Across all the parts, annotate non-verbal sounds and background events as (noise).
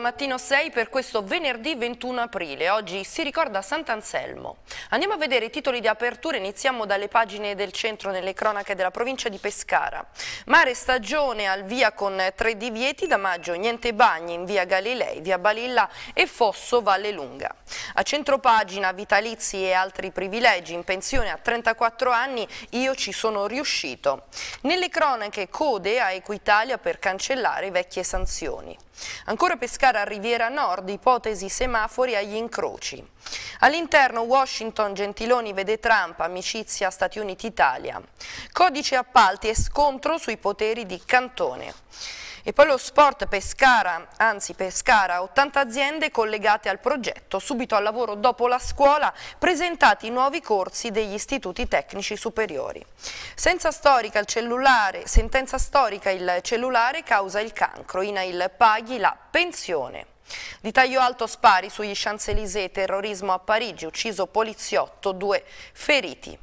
da Mattino 6 per questo venerdì 21 aprile. Oggi si ricorda Sant'Anselmo. Andiamo a vedere i titoli di apertura. Iniziamo dalle pagine del centro nelle cronache della provincia di Pescara. Mare stagione al via con tre divieti da maggio. Niente bagni in via Galilei, via Balilla e Fosso Valle Lunga. A centro pagina vitalizi e altri privilegi. In pensione a 34 anni io ci sono riuscito. Nelle cronache code a Equitalia per cancellare vecchie sanzioni. Ancora Pescara Riviera Nord, ipotesi semafori agli incroci. All'interno Washington Gentiloni vede Trump, amicizia Stati Uniti-Italia. Codice appalti e scontro sui poteri di Cantone. E poi lo sport Pescara, anzi Pescara, 80 aziende collegate al progetto, subito al lavoro dopo la scuola, presentati i nuovi corsi degli istituti tecnici superiori. Senza storica il cellulare, sentenza storica il cellulare causa il cancro, Inail paghi la pensione. Di taglio alto spari sugli Champs-Élysées, terrorismo a Parigi, ucciso poliziotto, due feriti.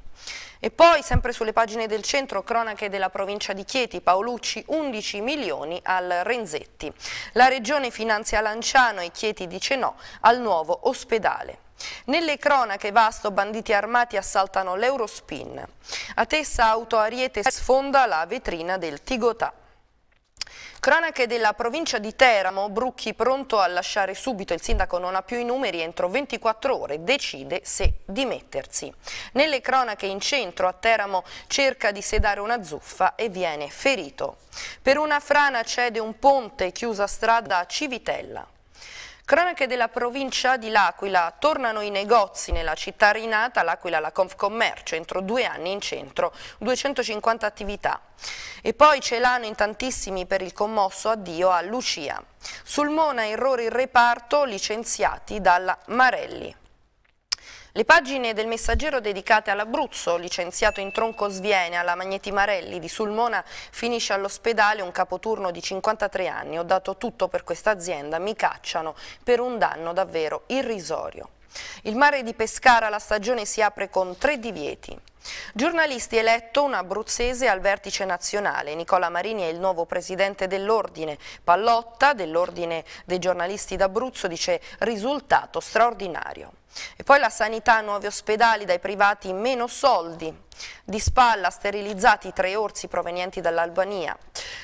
E poi, sempre sulle pagine del centro, cronache della provincia di Chieti, Paolucci 11 milioni al Renzetti. La regione finanzia Lanciano e Chieti dice no al nuovo ospedale. Nelle cronache vasto banditi armati assaltano l'Eurospin. A Tessa auto Ariete sfonda la vetrina del Tigotà. Cronache della provincia di Teramo, Brucchi pronto a lasciare subito, il sindaco non ha più i numeri, entro 24 ore decide se dimettersi. Nelle cronache in centro a Teramo cerca di sedare una zuffa e viene ferito. Per una frana cede un ponte chiusa strada a Civitella. Cronache della provincia di L'Aquila. Tornano i negozi nella città rinata, l'Aquila la Confcommercio, entro due anni in centro, 250 attività. E poi ce l'hanno in tantissimi per il commosso addio a Lucia. Sul Mona errori in reparto licenziati dalla Marelli. Le pagine del messaggero dedicate all'Abruzzo, licenziato in tronco sviene alla Magneti Marelli di Sulmona, finisce all'ospedale un capoturno di 53 anni. Ho dato tutto per questa azienda, mi cacciano per un danno davvero irrisorio. Il mare di Pescara la stagione si apre con tre divieti. Giornalisti eletto un abruzzese al vertice nazionale. Nicola Marini è il nuovo presidente dell'Ordine. Pallotta, dell'Ordine dei giornalisti d'Abruzzo, dice risultato straordinario. E poi la sanità, nuovi ospedali dai privati, meno soldi. Di spalla sterilizzati tre orsi provenienti dall'Albania.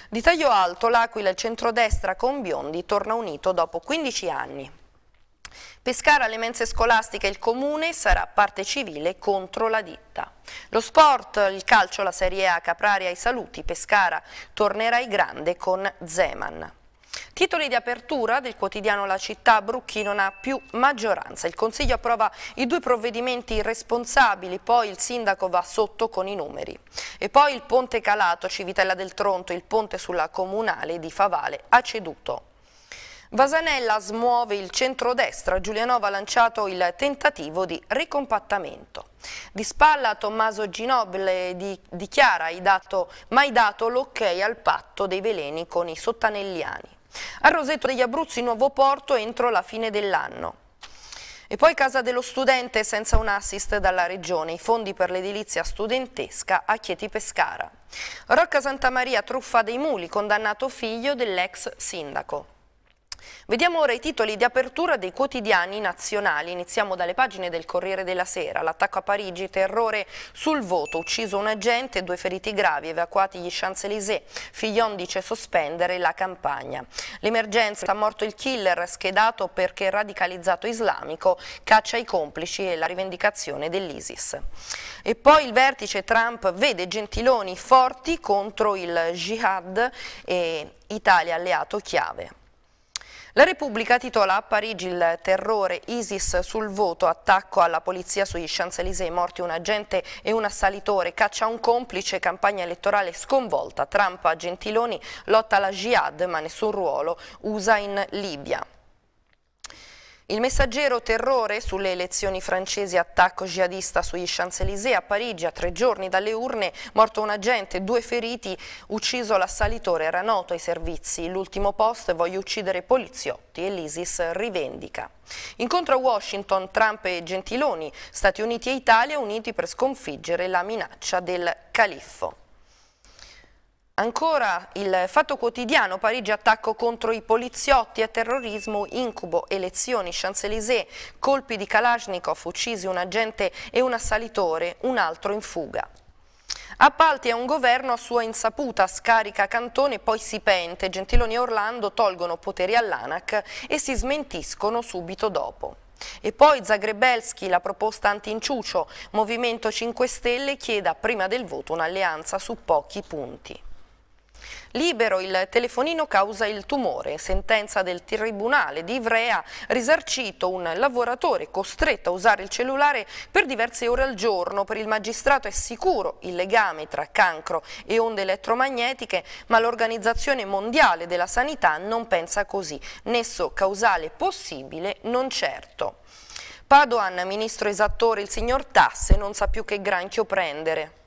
Di taglio alto, l'Aquila e il centrodestra con Biondi torna unito dopo 15 anni. Pescara le mense scolastiche il comune sarà parte civile contro la ditta. Lo sport, il calcio, la Serie A, Capraria, i saluti, Pescara tornerà ai grande con Zeman. Titoli di apertura del quotidiano La Città, Brucchi non ha più maggioranza. Il Consiglio approva i due provvedimenti responsabili, poi il sindaco va sotto con i numeri. E poi il ponte calato, Civitella del Tronto, il ponte sulla comunale di Favale, ha ceduto. Vasanella smuove il centrodestra, Giulianova ha lanciato il tentativo di ricompattamento. Di spalla Tommaso Ginobile di, dichiara mai dato l'ok ok al patto dei veleni con i sottanelliani. A Roseto degli Abruzzi nuovo porto entro la fine dell'anno. E poi casa dello studente senza un assist dalla regione, i fondi per l'edilizia studentesca a Chieti Pescara. Rocca Santa Maria truffa dei muli, condannato figlio dell'ex sindaco. Vediamo ora i titoli di apertura dei quotidiani nazionali. Iniziamo dalle pagine del Corriere della Sera. L'attacco a Parigi, terrore sul voto, ucciso un agente, due feriti gravi, evacuati gli Champs-Élysées. Fillon dice sospendere la campagna. L'emergenza, ha morto il killer schedato perché radicalizzato islamico, caccia i complici e la rivendicazione dell'ISIS. E poi il vertice Trump vede Gentiloni forti contro il jihad e Italia alleato chiave. La Repubblica titola a Parigi il terrore ISIS sul voto, attacco alla polizia sugli Champs-Élysées, morti un agente e un assalitore, caccia un complice, campagna elettorale sconvolta, Trump a Gentiloni, lotta alla jihad ma nessun ruolo, USA in Libia. Il messaggero terrore sulle elezioni francesi, attacco jihadista sugli Champs-Élysées a Parigi a tre giorni dalle urne, morto un agente, due feriti, ucciso l'assalitore, era noto ai servizi. L'ultimo post voglio uccidere poliziotti e l'ISIS rivendica. Incontro a Washington Trump e Gentiloni, Stati Uniti e Italia uniti per sconfiggere la minaccia del califfo. Ancora il fatto quotidiano, Parigi attacco contro i poliziotti e terrorismo, incubo, elezioni, Champs-Élysées, colpi di Kalashnikov, uccisi un agente e un assalitore, un altro in fuga. Appalti a un governo a sua insaputa, scarica Cantone, poi si pente, Gentiloni e Orlando tolgono poteri all'ANAC e si smentiscono subito dopo. E poi Zagrebelski, la proposta anti-inciucio, Movimento 5 Stelle chieda prima del voto un'alleanza su pochi punti. Libero il telefonino causa il tumore. Sentenza del Tribunale di Ivrea risarcito un lavoratore costretto a usare il cellulare per diverse ore al giorno. Per il magistrato è sicuro il legame tra cancro e onde elettromagnetiche, ma l'Organizzazione Mondiale della Sanità non pensa così. Nesso causale possibile non certo. Padoan, ministro esattore, il signor Tasse non sa più che granchio prendere.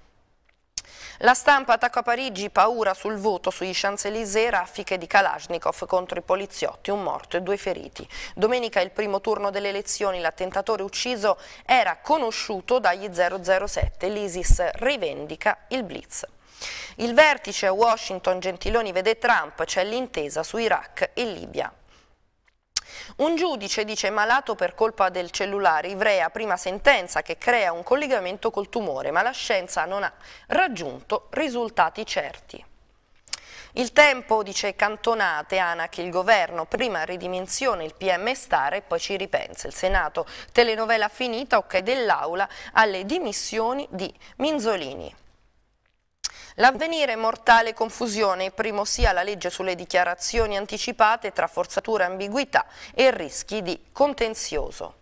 La stampa attacca a Parigi, paura sul voto sui Champs-Élysées, raffiche di Kalashnikov contro i poliziotti, un morto e due feriti. Domenica il primo turno delle elezioni, l'attentatore ucciso era conosciuto dagli 007. L'ISIS rivendica il blitz. Il vertice a Washington Gentiloni vede Trump, c'è l'intesa su Iraq e Libia. Un giudice dice malato per colpa del cellulare, Ivrea prima sentenza che crea un collegamento col tumore, ma la scienza non ha raggiunto risultati certi. Il tempo, dice Cantonate, Anac, il governo, prima ridimensiona il PM stare e poi ci ripensa. Il Senato, telenovela finita, ok dell'Aula, alle dimissioni di Minzolini. L'avvenire mortale confusione, primo sia la legge sulle dichiarazioni anticipate tra forzature e ambiguità e rischi di contenzioso.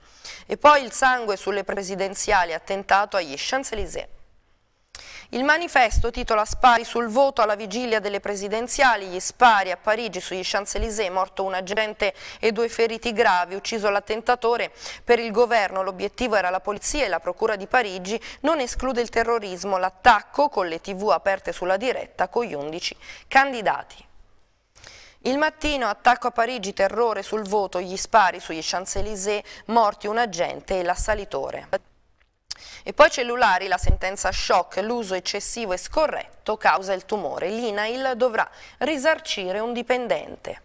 E poi il sangue sulle presidenziali attentato agli Champs-Élysées. Il manifesto titola Spari sul voto alla vigilia delle presidenziali, gli spari a Parigi sugli Champs-Élysées, morto un agente e due feriti gravi, ucciso l'attentatore per il governo, l'obiettivo era la polizia e la procura di Parigi, non esclude il terrorismo, l'attacco con le tv aperte sulla diretta con gli 11 candidati. Il mattino, attacco a Parigi, terrore sul voto, gli spari sugli Champs-Élysées, morti un agente e l'assalitore. E poi cellulari, la sentenza shock, l'uso eccessivo e scorretto causa il tumore. L'INAIL dovrà risarcire un dipendente.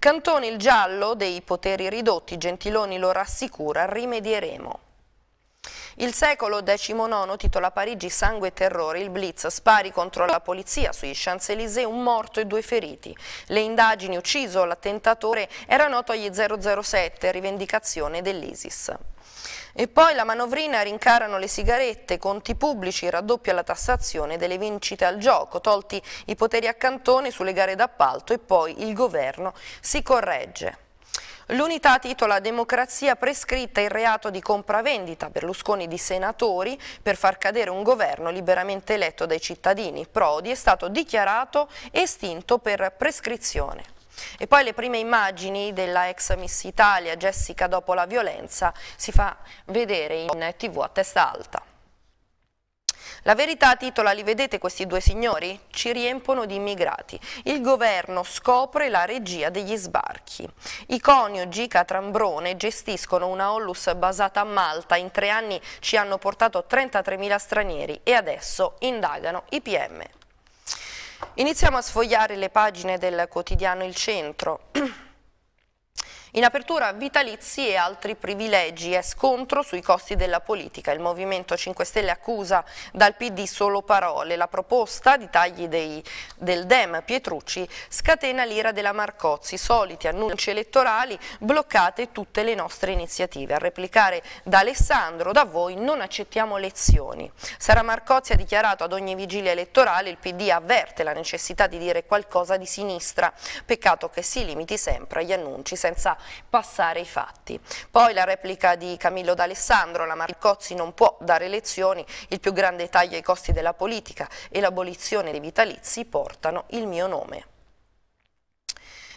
Cantoni il giallo dei poteri ridotti, Gentiloni lo rassicura, rimedieremo. Il secolo XIX titola Parigi Sangue e Terrore, il blitz, spari contro la polizia sugli Champs-Élysées, un morto e due feriti. Le indagini ucciso l'attentatore era noto agli 007, rivendicazione dell'ISIS. E poi la manovrina rincarano le sigarette, conti pubblici, raddoppia la tassazione delle vincite al gioco, tolti i poteri a cantone sulle gare d'appalto e poi il governo si corregge. L'unità titola Democrazia prescritta il reato di compravendita Berlusconi di senatori per far cadere un governo liberamente eletto dai cittadini. Prodi è stato dichiarato estinto per prescrizione. E poi le prime immagini della ex Miss Italia, Jessica dopo la violenza, si fa vedere in tv a testa alta. La verità titola Li vedete questi due signori? Ci riempono di immigrati. Il governo scopre la regia degli sbarchi. I coniugi Catrambrone gestiscono una Ollus basata a Malta. In tre anni ci hanno portato 33.000 stranieri e adesso indagano i PM. Iniziamo a sfogliare le pagine del quotidiano Il Centro. (clears throat) In apertura vitalizi e altri privilegi è scontro sui costi della politica. Il Movimento 5 Stelle accusa dal PD solo parole. La proposta di tagli dei, del Dem Pietrucci scatena l'ira della Marcozzi. Soliti annunci elettorali, bloccate tutte le nostre iniziative. A replicare da Alessandro, da voi non accettiamo lezioni. Sara Marcozzi ha dichiarato ad ogni vigilia elettorale il PD avverte la necessità di dire qualcosa di sinistra. Peccato che si limiti sempre agli annunci senza passare i fatti. Poi la replica di Camillo D'Alessandro, la Marcozzi non può dare lezioni, il più grande taglio ai costi della politica e l'abolizione dei vitalizi portano il mio nome.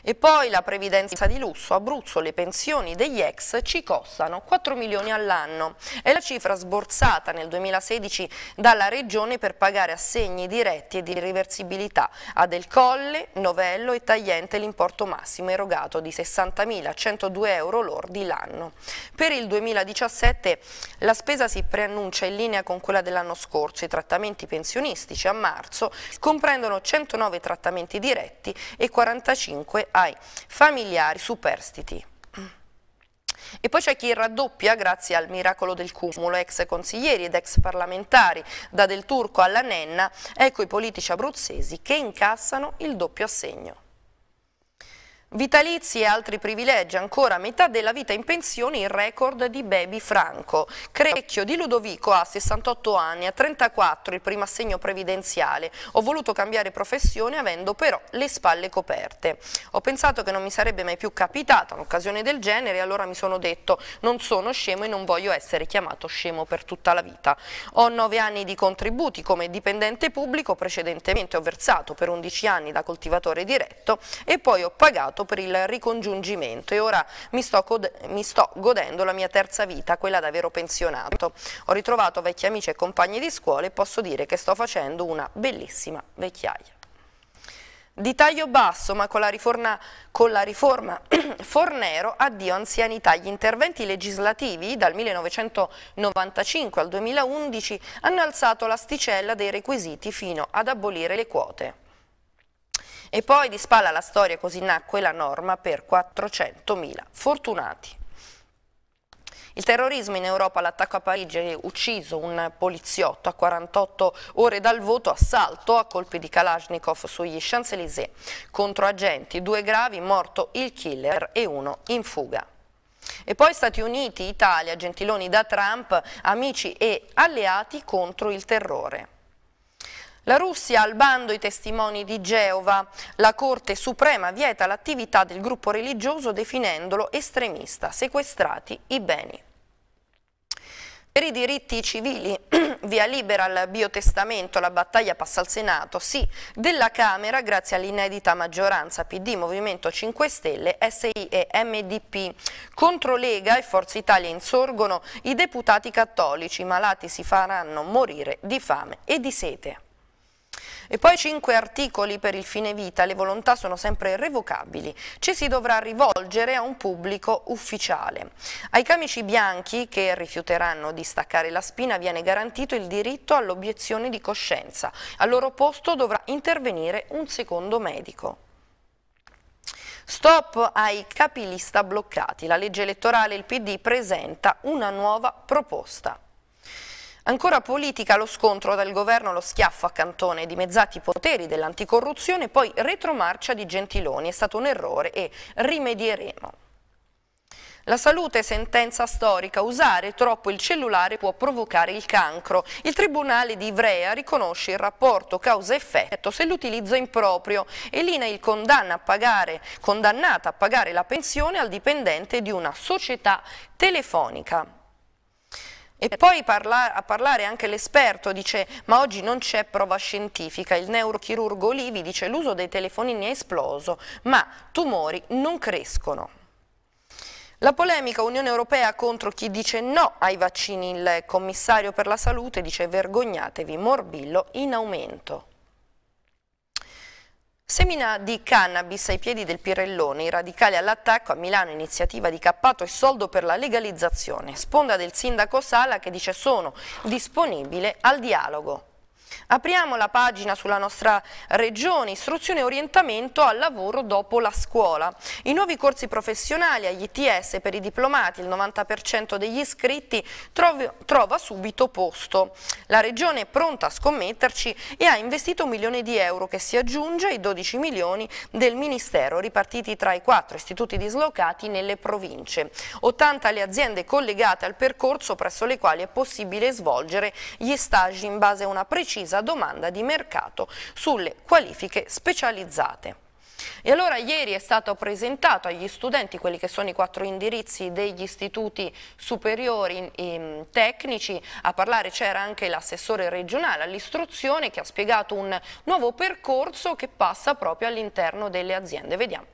E poi la previdenza di lusso, Abruzzo, le pensioni degli ex ci costano 4 milioni all'anno. È la cifra sborsata nel 2016 dalla Regione per pagare assegni diretti e di reversibilità a Del Colle, Novello e Tagliente l'importo massimo erogato di 60.102 euro lordi l'anno. Per il 2017 la spesa si preannuncia in linea con quella dell'anno scorso. I trattamenti pensionistici a marzo comprendono 109 trattamenti diretti e 45 ai familiari superstiti. E poi c'è chi raddoppia grazie al miracolo del cumulo, ex consiglieri ed ex parlamentari, da Del Turco alla Nenna, ecco i politici abruzzesi che incassano il doppio assegno. Vitalizi e altri privilegi, ancora metà della vita in pensione il record di Baby Franco. Crecchio di Ludovico ha 68 anni, a 34 il primo assegno previdenziale. Ho voluto cambiare professione avendo però le spalle coperte. Ho pensato che non mi sarebbe mai più capitata un'occasione del genere e allora mi sono detto non sono scemo e non voglio essere chiamato scemo per tutta la vita. Ho 9 anni di contributi come dipendente pubblico, precedentemente ho versato per 11 anni da coltivatore diretto e poi ho pagato candidato per il ricongiungimento e ora mi sto, mi sto godendo la mia terza vita, quella davvero pensionato. Ho ritrovato vecchi amici e compagni di scuola e posso dire che sto facendo una bellissima vecchiaia di taglio basso, ma con la riforma, con la riforma (clears throat) Fornero addio anzianità. Gli interventi legislativi dal 1995 al 2011 hanno alzato l'asticella dei requisiti fino ad abolire le quote. E poi di spalla alla storia così nacque la norma per 400.000 fortunati. Il terrorismo in Europa, l'attacco a Parigi, ha ucciso un poliziotto a 48 ore dal voto, assalto a colpi di Kalashnikov sugli Champs-Élysées, contro agenti, due gravi, morto il killer e uno in fuga. E poi Stati Uniti, Italia, Gentiloni da Trump, amici e alleati contro il terrore. La Russia al bando i testimoni di Geova. La Corte Suprema vieta l'attività del gruppo religioso definendolo estremista, sequestrati i beni. Per i diritti civili, (clears throat) via libera al biotestamento, la battaglia passa al Senato, sì, della Camera grazie all'inedita maggioranza PD, Movimento 5 Stelle, SI e MDP. Contro Lega e Forza Italia insorgono i deputati cattolici, i malati si faranno morire di fame e di sete. E poi cinque articoli per il fine vita, le volontà sono sempre irrevocabili, ci si dovrà rivolgere a un pubblico ufficiale. Ai camici bianchi che rifiuteranno di staccare la spina viene garantito il diritto all'obiezione di coscienza, al loro posto dovrà intervenire un secondo medico. Stop ai capilista bloccati. La legge elettorale il PD presenta una nuova proposta. Ancora politica, lo scontro dal governo lo schiaffo a Cantone, dimezzati i poteri dell'anticorruzione, poi retromarcia di Gentiloni, è stato un errore e rimedieremo. La salute sentenza storica, usare troppo il cellulare può provocare il cancro. Il Tribunale di Ivrea riconosce il rapporto causa-effetto se l'utilizzo è improprio e l'INAIL condanna condannata a pagare la pensione al dipendente di una società telefonica. E poi parla a parlare anche l'esperto, dice ma oggi non c'è prova scientifica, il neurochirurgo Olivi dice l'uso dei telefonini è esploso, ma tumori non crescono. La polemica Unione Europea contro chi dice no ai vaccini, il commissario per la salute dice vergognatevi, morbillo in aumento. Semina di cannabis ai piedi del Pirellone, i radicali all'attacco a Milano, iniziativa di Cappato e soldo per la legalizzazione. Sponda del sindaco Sala che dice sono disponibile al dialogo. Apriamo la pagina sulla nostra regione, istruzione e orientamento al lavoro dopo la scuola. I nuovi corsi professionali agli ITS per i diplomati, il 90% degli iscritti trova subito posto. La regione è pronta a scommetterci e ha investito un milione di euro che si aggiunge ai 12 milioni del Ministero ripartiti tra i quattro istituti dislocati nelle province. 80 le aziende collegate al percorso presso le quali è possibile svolgere gli stagi in base a una precisa precisa domanda di mercato sulle qualifiche specializzate. E allora ieri è stato presentato agli studenti quelli che sono i quattro indirizzi degli istituti superiori ehm, tecnici, a parlare c'era anche l'assessore regionale all'istruzione che ha spiegato un nuovo percorso che passa proprio all'interno delle aziende. Vediamo.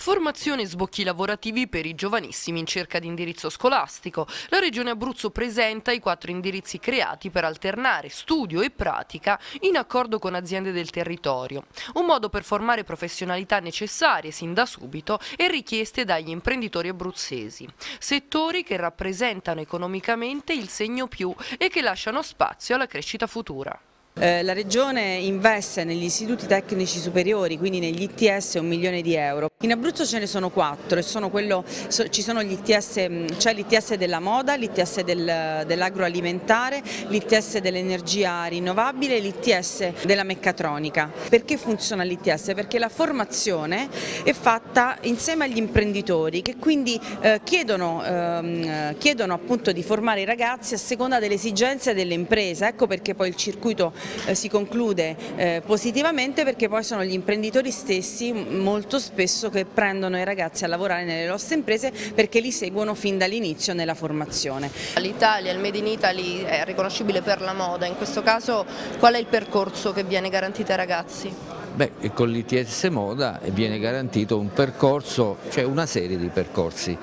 Formazione e sbocchi lavorativi per i giovanissimi in cerca di indirizzo scolastico. La Regione Abruzzo presenta i quattro indirizzi creati per alternare studio e pratica in accordo con aziende del territorio. Un modo per formare professionalità necessarie sin da subito e richieste dagli imprenditori abruzzesi. Settori che rappresentano economicamente il segno più e che lasciano spazio alla crescita futura. Eh, la Regione investe negli istituti tecnici superiori, quindi negli ITS, un milione di euro. In Abruzzo ce ne sono quattro, e sono quello, ci sono gli ITS, mm, c'è l'ITS della moda, l'ITS del, dell'agroalimentare, l'ITS dell'energia rinnovabile e l'ITS della meccatronica. Perché funziona l'ITS? Perché la formazione è fatta insieme agli imprenditori che quindi eh, chiedono, ehm, chiedono appunto di formare i ragazzi a seconda delle esigenze delle imprese, ecco perché poi il circuito eh, si conclude eh, positivamente perché poi sono gli imprenditori stessi molto spesso che prendono i ragazzi a lavorare nelle nostre imprese perché li seguono fin dall'inizio nella formazione. L'Italia, il Made in Italy è riconoscibile per la moda, in questo caso qual è il percorso che viene garantito ai ragazzi? Beh, con l'ITS Moda viene garantito un percorso, cioè una serie di percorsi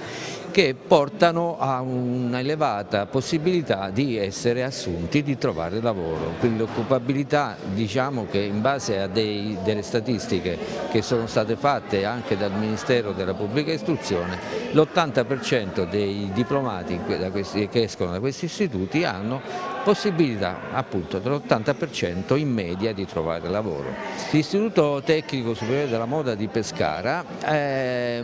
che portano a un'elevata possibilità di essere assunti, di trovare lavoro. Quindi l'occupabilità diciamo che in base a dei, delle statistiche che sono state fatte anche dal Ministero della Pubblica Istruzione, l'80% dei diplomati che escono da questi istituti hanno possibilità appunto dell'80% in media di trovare lavoro. L'Istituto Tecnico Superiore della Moda di Pescara eh,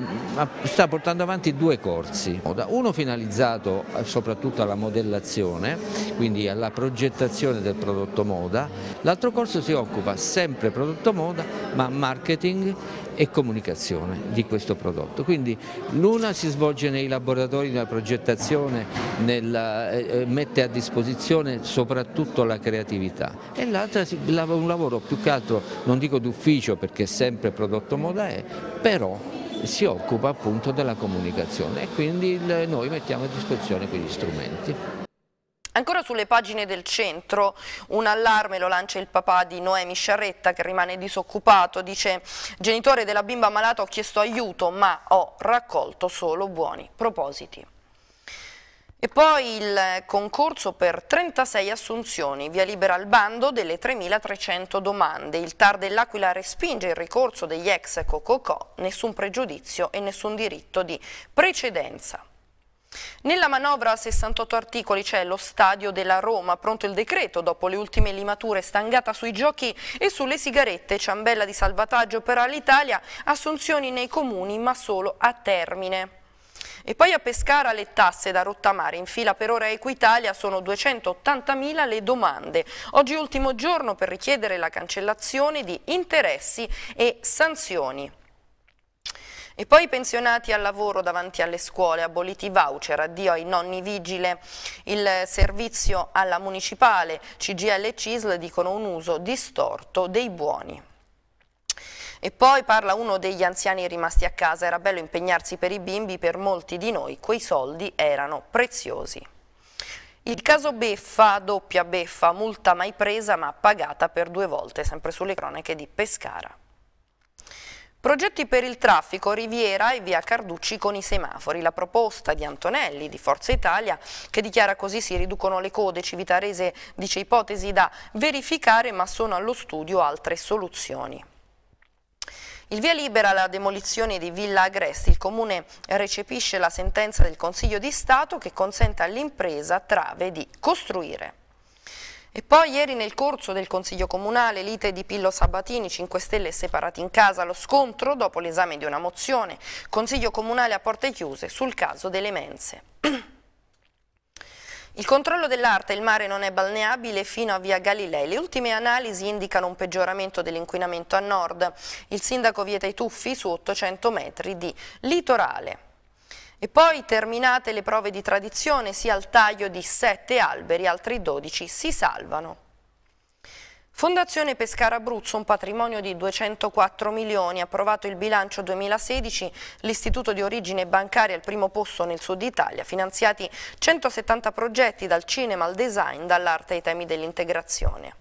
sta portando avanti due corsi, uno finalizzato eh, soprattutto alla modellazione, quindi alla progettazione del prodotto moda, l'altro corso si occupa sempre prodotto moda ma marketing e comunicazione di questo prodotto. Quindi l'una si svolge nei laboratori della progettazione, nella, eh, eh, mette a disposizione soprattutto la creatività e l'altra un lavoro più che altro, non dico d'ufficio perché è sempre prodotto modae, però si occupa appunto della comunicazione e quindi il, noi mettiamo a disposizione quegli strumenti. Ancora sulle pagine del centro, un allarme lo lancia il papà di Noemi Sciarretta che rimane disoccupato, dice genitore della bimba malata ho chiesto aiuto ma ho raccolto solo buoni propositi. E poi il concorso per 36 assunzioni, via libera al bando delle 3.300 domande. Il TAR dell'Aquila respinge il ricorso degli ex Cococò, nessun pregiudizio e nessun diritto di precedenza. Nella manovra a 68 articoli c'è lo stadio della Roma, pronto il decreto dopo le ultime limature stangata sui giochi e sulle sigarette, ciambella di salvataggio per all'Italia, assunzioni nei comuni ma solo a termine. E poi a Pescara le tasse da rottamare. In fila per ora Equitalia sono 280.000 le domande. Oggi ultimo giorno per richiedere la cancellazione di interessi e sanzioni. E poi i pensionati al lavoro davanti alle scuole, aboliti i voucher, addio ai nonni vigile, il servizio alla municipale, CGL e CISL dicono un uso distorto dei buoni. E poi parla uno degli anziani rimasti a casa, era bello impegnarsi per i bimbi, per molti di noi quei soldi erano preziosi. Il caso Beffa, doppia Beffa, multa mai presa ma pagata per due volte, sempre sulle cronache di Pescara. Progetti per il traffico Riviera e via Carducci con i semafori. La proposta di Antonelli di Forza Italia che dichiara così si riducono le code. Civitarese dice ipotesi da verificare ma sono allo studio altre soluzioni. Il via libera alla demolizione di Villa Agresti, il Comune recepisce la sentenza del Consiglio di Stato che consente all'impresa Trave di costruire. E poi ieri nel corso del Consiglio Comunale lite di Pillo Sabatini, 5 Stelle separati in casa, lo scontro dopo l'esame di una mozione, Consiglio Comunale a porte chiuse sul caso delle mense. (clears throat) Il controllo dell'arte, il mare non è balneabile fino a via Galilei. Le ultime analisi indicano un peggioramento dell'inquinamento a nord. Il sindaco vieta i tuffi su 800 metri di litorale. E poi terminate le prove di tradizione sia al taglio di 7 alberi, altri 12 si salvano. Fondazione Pescara Abruzzo, un patrimonio di 204 milioni, approvato il bilancio 2016, l'istituto di origine bancaria al primo posto nel sud Italia, finanziati 170 progetti dal cinema al design, dall'arte ai temi dell'integrazione.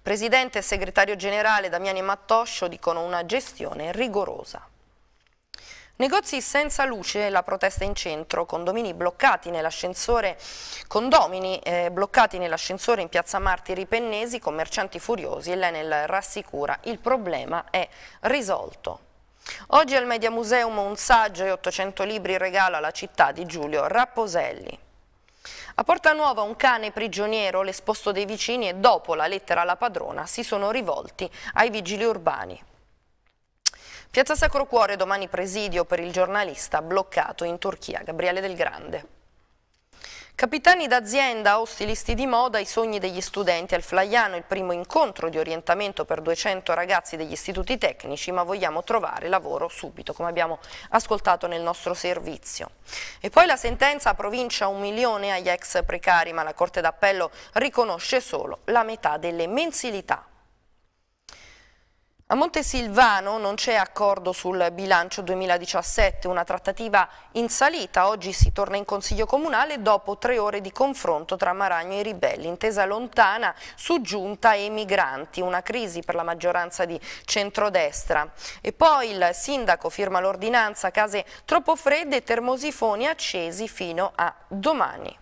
Presidente e segretario generale Damiani Mattoscio dicono una gestione rigorosa. Negozi senza luce, la protesta in centro, condomini bloccati nell'ascensore, condomini eh, bloccati nell'ascensore in piazza Martiri Pennesi, commercianti furiosi e l'Enel rassicura, il problema è risolto. Oggi al Media Museum un saggio e 800 libri regalo alla città di Giulio Rapposelli. A Porta Nuova un cane prigioniero, l'esposto dei vicini e dopo la lettera alla padrona si sono rivolti ai vigili urbani. Piazza Sacro Cuore domani presidio per il giornalista bloccato in Turchia, Gabriele Del Grande. Capitani d'azienda o stilisti di moda, i sogni degli studenti al Flaiano, il primo incontro di orientamento per 200 ragazzi degli istituti tecnici, ma vogliamo trovare lavoro subito, come abbiamo ascoltato nel nostro servizio. E poi la sentenza provincia un milione agli ex precari, ma la Corte d'Appello riconosce solo la metà delle mensilità. A Montesilvano non c'è accordo sul bilancio 2017, una trattativa in salita. Oggi si torna in Consiglio Comunale dopo tre ore di confronto tra Maragno e ribelli, intesa lontana su giunta e migranti, una crisi per la maggioranza di centrodestra. E poi il sindaco firma l'ordinanza case troppo fredde e termosifoni accesi fino a domani.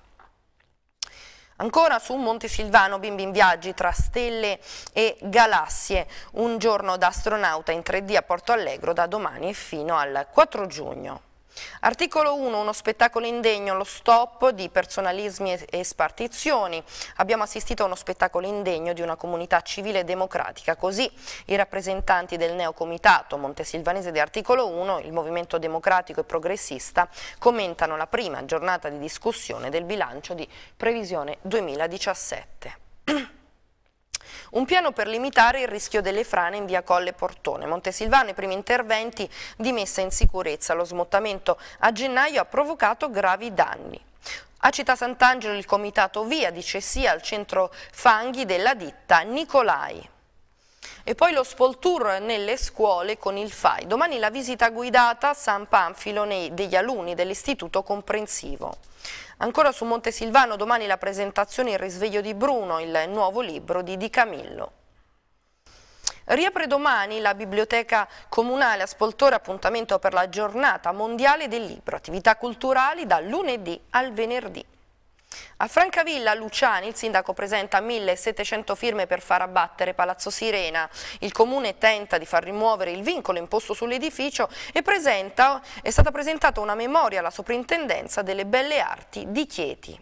Ancora su Monte Silvano, bimbi in viaggi tra stelle e galassie, un giorno da astronauta in 3D a Porto Allegro da domani fino al 4 giugno. Articolo 1, uno spettacolo indegno, lo stop di personalismi e spartizioni. Abbiamo assistito a uno spettacolo indegno di una comunità civile e democratica, così i rappresentanti del neocomitato Montesilvanese di Articolo 1, il Movimento Democratico e Progressista, commentano la prima giornata di discussione del bilancio di previsione 2017. (clears throat) Un piano per limitare il rischio delle frane in via Colle Portone. Montesilvano i primi interventi di messa in sicurezza. Lo smottamento a gennaio ha provocato gravi danni. A Città Sant'Angelo il comitato Via dice sì al centro fanghi della ditta Nicolai. E poi lo spoltur nelle scuole con il FAI. Domani la visita guidata a San Panfilo degli alunni dell'istituto comprensivo. Ancora su Monte Silvano, domani la presentazione Il risveglio di Bruno, il nuovo libro di Di Camillo. Riapre domani la biblioteca comunale a Spoltore, appuntamento per la giornata mondiale del libro, attività culturali da lunedì al venerdì. A Francavilla Luciani il sindaco presenta 1700 firme per far abbattere Palazzo Sirena. Il comune tenta di far rimuovere il vincolo imposto sull'edificio e presenta, è stata presentata una memoria alla soprintendenza delle belle arti di Chieti.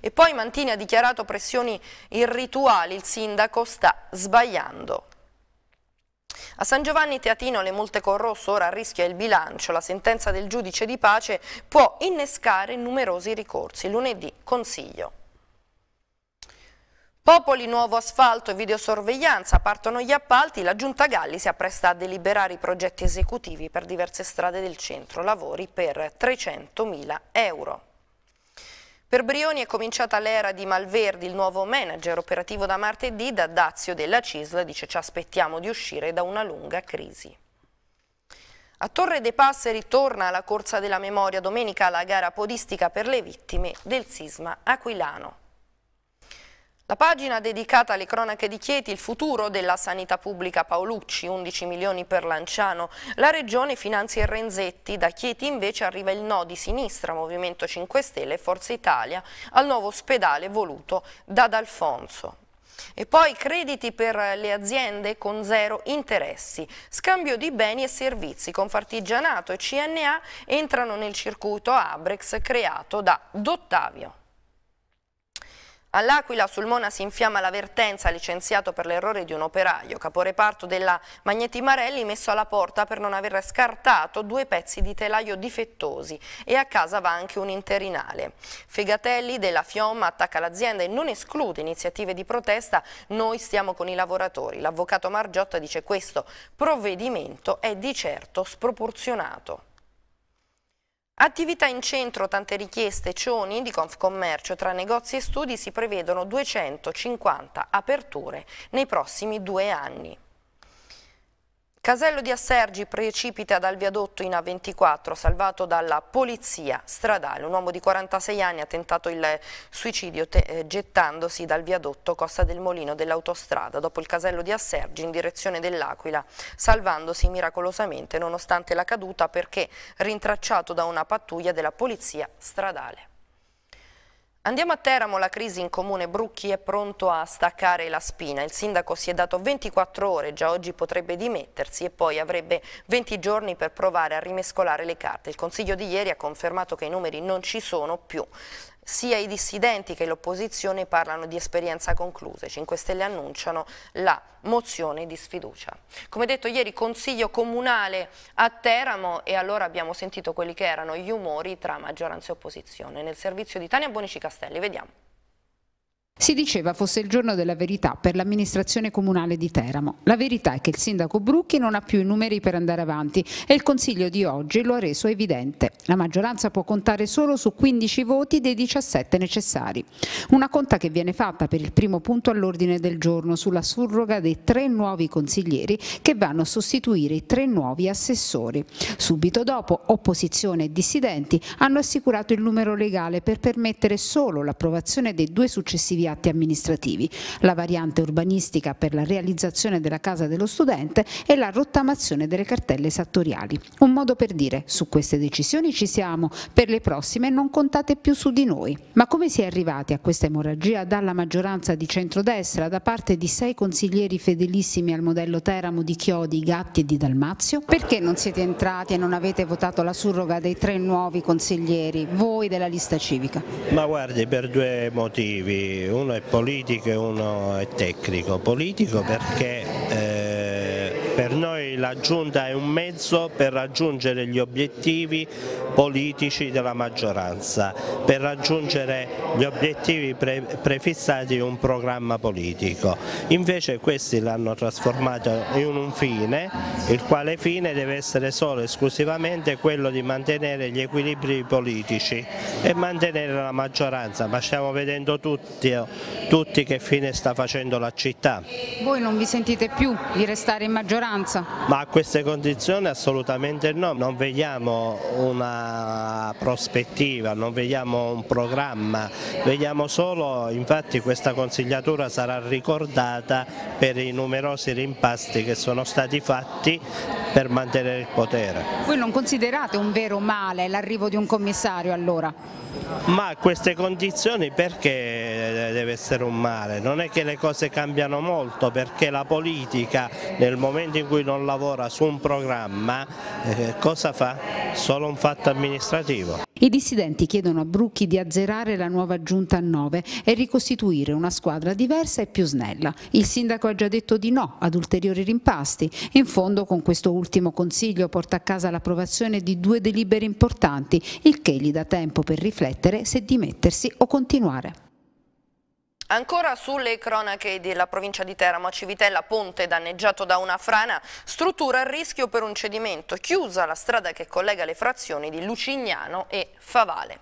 E poi Mantini ha dichiarato pressioni irrituali, il sindaco sta sbagliando. A San Giovanni Teatino le multe con rosso ora rischia il bilancio. La sentenza del giudice di pace può innescare numerosi ricorsi. Lunedì consiglio. Popoli, nuovo asfalto e videosorveglianza, partono gli appalti, la Giunta Galli si appresta a deliberare i progetti esecutivi per diverse strade del centro, lavori per 300.000 euro. Per Brioni è cominciata l'era di Malverdi, il nuovo manager operativo da martedì da Dazio della Cisla dice ci aspettiamo di uscire da una lunga crisi. A Torre dei Passeri ritorna la Corsa della Memoria domenica la gara podistica per le vittime del sisma aquilano. La pagina dedicata alle cronache di Chieti, il futuro della sanità pubblica Paolucci, 11 milioni per Lanciano. La regione finanzia Renzetti, da Chieti invece arriva il no di sinistra, Movimento 5 Stelle e Forza Italia, al nuovo ospedale voluto da D'Alfonso. E poi crediti per le aziende con zero interessi, scambio di beni e servizi, con Fartigianato e CNA entrano nel circuito Abrex creato da Dottavio. All'Aquila sul Mona si infiamma la vertenza licenziato per l'errore di un operaio, caporeparto della Magneti Marelli, messo alla porta per non aver scartato due pezzi di telaio difettosi e a casa va anche un interinale. Fegatelli della Fiomma attacca l'azienda e non esclude iniziative di protesta, noi stiamo con i lavoratori. L'avvocato Margiotta dice questo provvedimento è di certo sproporzionato. Attività in centro, tante richieste, Cioni di Confcommercio, tra negozi e studi si prevedono 250 aperture nei prossimi due anni. Casello di Assergi precipita dal viadotto in A24, salvato dalla polizia stradale. Un uomo di 46 anni ha tentato il suicidio eh, gettandosi dal viadotto Costa del Molino dell'autostrada dopo il casello di Assergi in direzione dell'Aquila, salvandosi miracolosamente nonostante la caduta perché rintracciato da una pattuglia della polizia stradale. Andiamo a Teramo, la crisi in comune Brucchi è pronto a staccare la spina. Il sindaco si è dato 24 ore, già oggi potrebbe dimettersi e poi avrebbe 20 giorni per provare a rimescolare le carte. Il consiglio di ieri ha confermato che i numeri non ci sono più. Sia i dissidenti che l'opposizione parlano di esperienza concluse. 5 Stelle annunciano la mozione di sfiducia. Come detto ieri, consiglio comunale a Teramo e allora abbiamo sentito quelli che erano gli umori tra maggioranza e opposizione. Nel servizio di Tania Bonici Castelli, vediamo. Si diceva fosse il giorno della verità per l'amministrazione comunale di Teramo. La verità è che il sindaco Brucchi non ha più i numeri per andare avanti e il consiglio di oggi lo ha reso evidente. La maggioranza può contare solo su 15 voti dei 17 necessari. Una conta che viene fatta per il primo punto all'ordine del giorno sulla surroga dei tre nuovi consiglieri che vanno a sostituire i tre nuovi assessori. Subito dopo opposizione e dissidenti hanno assicurato il numero legale per permettere solo l'approvazione dei due successivi relativi atti amministrativi, la variante urbanistica per la realizzazione della casa dello studente e la rottamazione delle cartelle sattoriali. Un modo per dire su queste decisioni ci siamo, per le prossime non contate più su di noi. Ma come si è arrivati a questa emorragia dalla maggioranza di centrodestra da parte di sei consiglieri fedelissimi al modello Teramo di Chiodi, Gatti e di Dalmazio? Perché non siete entrati e non avete votato la surroga dei tre nuovi consiglieri, voi della lista civica? Ma guardi, per due motivi uno è politico e uno è tecnico. Politico perché eh, per noi la giunta è un mezzo per raggiungere gli obiettivi politici della maggioranza, per raggiungere gli obiettivi pre prefissati in un programma politico. Invece questi l'hanno trasformato in un fine, il quale fine deve essere solo e esclusivamente quello di mantenere gli equilibri politici e mantenere la maggioranza, ma stiamo vedendo tutti, oh, tutti che fine sta facendo la città. Voi non vi sentite più di restare in maggioranza? maggioranza. Ma a queste condizioni assolutamente no, non vediamo una prospettiva, non vediamo un programma, vediamo solo, infatti questa consigliatura sarà ricordata per i numerosi rimpasti che sono stati fatti per mantenere il potere. Voi non considerate un vero male l'arrivo di un commissario allora? Ma a queste condizioni perché deve essere un male? Non è che le cose cambiano molto perché la politica nel momento momento in cui non lavora su un programma eh, cosa fa? Solo un fatto amministrativo. I dissidenti chiedono a Brucchi di azzerare la nuova giunta a 9 e ricostituire una squadra diversa e più snella. Il sindaco ha già detto di no ad ulteriori rimpasti. In fondo con questo ultimo consiglio porta a casa l'approvazione di due delibere importanti, il che gli dà tempo per riflettere se dimettersi o continuare. Ancora sulle cronache della provincia di Teramo, Civitella, ponte danneggiato da una frana, struttura a rischio per un cedimento, chiusa la strada che collega le frazioni di Lucignano e Favale.